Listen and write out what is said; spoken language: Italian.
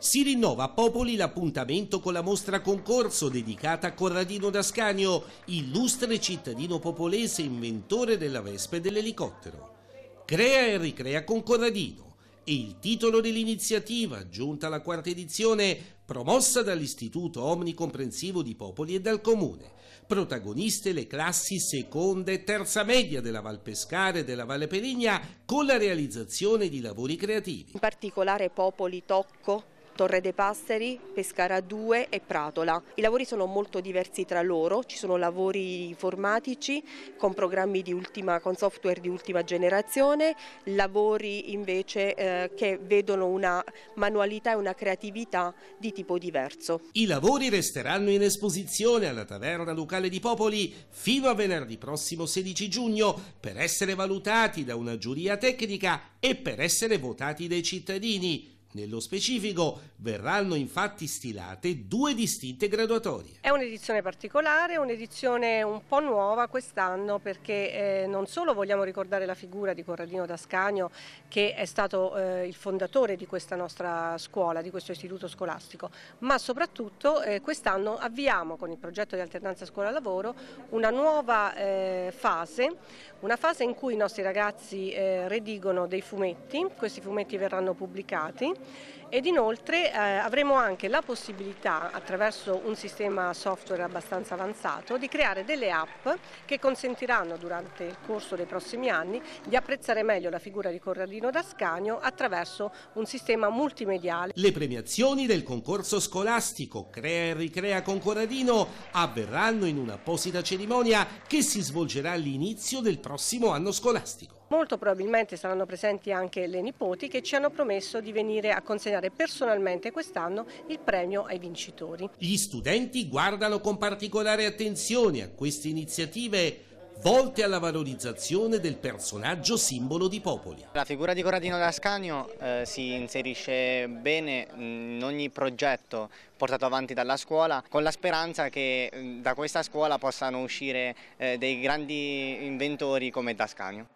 Si rinnova a Popoli l'appuntamento con la mostra concorso dedicata a Corradino D'Ascanio, illustre cittadino popolese inventore della Vespa e dell'elicottero. Crea e ricrea con Corradino e il titolo dell'iniziativa, giunta alla quarta edizione, promossa dall'Istituto Omnicomprensivo di Popoli e dal Comune. Protagoniste le classi seconda e terza media della Val Pescare e della Valle Perigna con la realizzazione di lavori creativi. In particolare Popoli Tocco, Torre dei Passeri, Pescara 2 e Pratola. I lavori sono molto diversi tra loro, ci sono lavori informatici con programmi di ultima, con software di ultima generazione, lavori invece eh, che vedono una manualità e una creatività di tipo diverso. I lavori resteranno in esposizione alla Taverna Lucale di Popoli fino a venerdì prossimo 16 giugno per essere valutati da una giuria tecnica e per essere votati dai cittadini. Nello specifico verranno infatti stilate due distinte graduatorie. È un'edizione particolare, un'edizione un po' nuova quest'anno perché eh, non solo vogliamo ricordare la figura di Corradino D'Ascanio che è stato eh, il fondatore di questa nostra scuola, di questo istituto scolastico, ma soprattutto eh, quest'anno avviamo con il progetto di alternanza scuola-lavoro una nuova eh, fase, una fase in cui i nostri ragazzi eh, redigono dei fumetti, questi fumetti verranno pubblicati ed inoltre eh, avremo anche la possibilità, attraverso un sistema software abbastanza avanzato, di creare delle app che consentiranno durante il corso dei prossimi anni di apprezzare meglio la figura di Corradino D'Ascanio attraverso un sistema multimediale. Le premiazioni del concorso scolastico Crea e Ricrea con Corradino avverranno in un'apposita cerimonia che si svolgerà all'inizio del prossimo anno scolastico. Molto probabilmente saranno presenti anche le nipoti che ci hanno promesso di venire a consegnare personalmente quest'anno il premio ai vincitori. Gli studenti guardano con particolare attenzione a queste iniziative volte alla valorizzazione del personaggio simbolo di Popoli. La figura di Corradino D'Ascanio eh, si inserisce bene in ogni progetto portato avanti dalla scuola con la speranza che mm, da questa scuola possano uscire eh, dei grandi inventori come D'Ascanio.